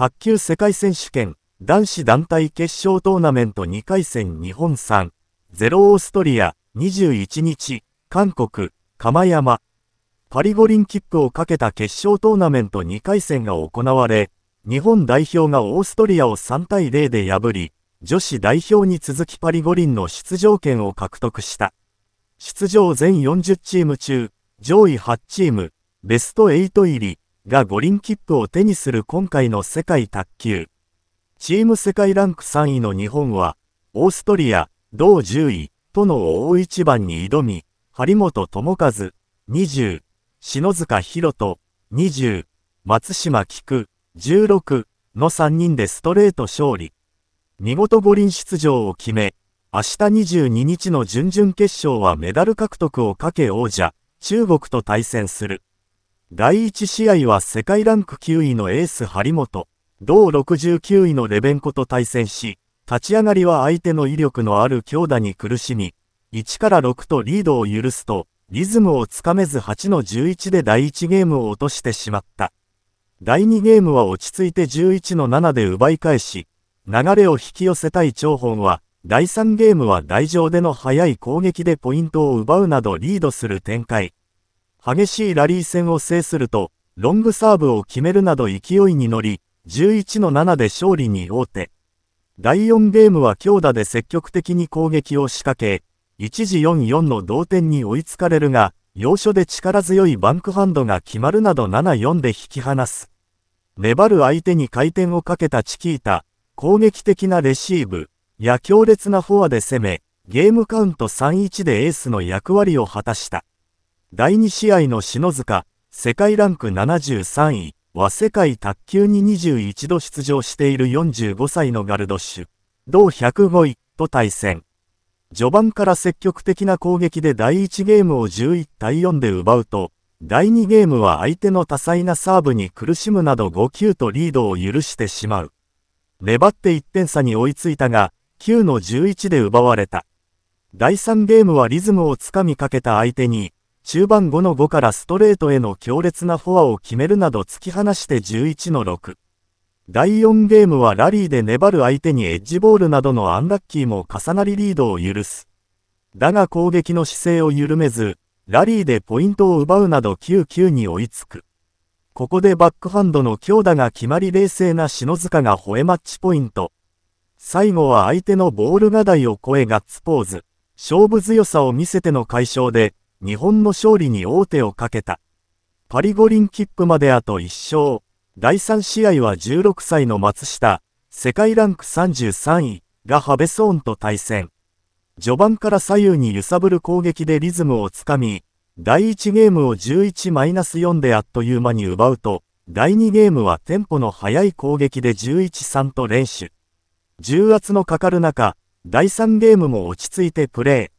卓球世界選手権男子団体決勝トーナメント2回戦日本3、0オーストリア、21日、韓国、釜山。パリ五輪切符をかけた決勝トーナメント2回戦が行われ、日本代表がオーストリアを3対0で破り、女子代表に続きパリ五輪の出場権を獲得した。出場全40チーム中、上位8チーム、ベスト8入り、が五輪切符を手にする今回の世界卓球。チーム世界ランク3位の日本は、オーストリア、同10位、との大一番に挑み、張本智和、20、篠塚博人、20、松島菊、16の3人でストレート勝利。見事五輪出場を決め、明日22日の準々決勝はメダル獲得をかけ王者、中国と対戦する。第1試合は世界ランク9位のエース張本、同69位のレベンコと対戦し、立ち上がりは相手の威力のある強打に苦しみ、1から6とリードを許すと、リズムをつかめず8の11で第1ゲームを落としてしまった。第2ゲームは落ち着いて11の7で奪い返し、流れを引き寄せたい張本は、第3ゲームは台上での速い攻撃でポイントを奪うなどリードする展開。激しいラリー戦を制すると、ロングサーブを決めるなど勢いに乗り、11の7で勝利に王手。第4ゲームは強打で積極的に攻撃を仕掛け、一時4-4の同点に追いつかれるが、要所で力強いバンクハンドが決まるなど7-4で引き離す。粘る相手に回転をかけたチキータ、攻撃的なレシーブ、や強烈なフォアで攻め、ゲームカウント3-1でエースの役割を果たした。第2試合の篠塚、世界ランク73位は世界卓球に21度出場している45歳のガルドッシュ、同105位と対戦。序盤から積極的な攻撃で第1ゲームを11対4で奪うと、第2ゲームは相手の多彩なサーブに苦しむなど5球とリードを許してしまう。粘って1点差に追いついたが、9の11で奪われた。第3ゲームはリズムをつかみかけた相手に、中盤後の5からストレートへの強烈なフォアを決めるなど突き放して11の6。第4ゲームはラリーで粘る相手にエッジボールなどのアンラッキーも重なりリードを許す。だが攻撃の姿勢を緩めず、ラリーでポイントを奪うなど9-9に追いつく。ここでバックハンドの強打が決まり冷静な篠塚が吠えマッチポイント。最後は相手のボールが台を超えガッツポーズ。勝負強さを見せての解消で、日本の勝利に王手をかけた。パリ五輪切符まであと1勝。第3試合は16歳の松下、世界ランク33位がハベソーンと対戦。序盤から左右に揺さぶる攻撃でリズムをつかみ、第1ゲームを11-4であっという間に奪うと、第2ゲームはテンポの速い攻撃で11-3と連取。重圧のかかる中、第3ゲームも落ち着いてプレー。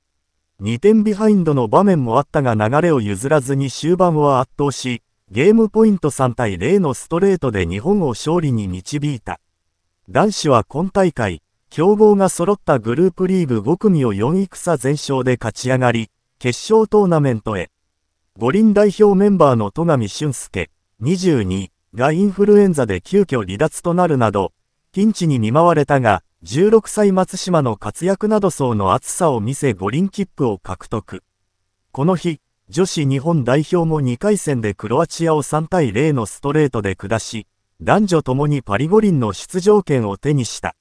2点ビハインドの場面もあったが流れを譲らずに終盤は圧倒し、ゲームポイント3対0のストレートで日本を勝利に導いた。男子は今大会、強豪が揃ったグループリーグ5組を4戦全勝で勝ち上がり、決勝トーナメントへ。五輪代表メンバーの戸上俊介、22がインフルエンザで急遽離脱となるなど、ピンチに見舞われたが、16歳松島の活躍など層の厚さを見せ五輪切符を獲得。この日、女子日本代表も2回戦でクロアチアを3対0のストレートで下し、男女ともにパリ五輪の出場権を手にした。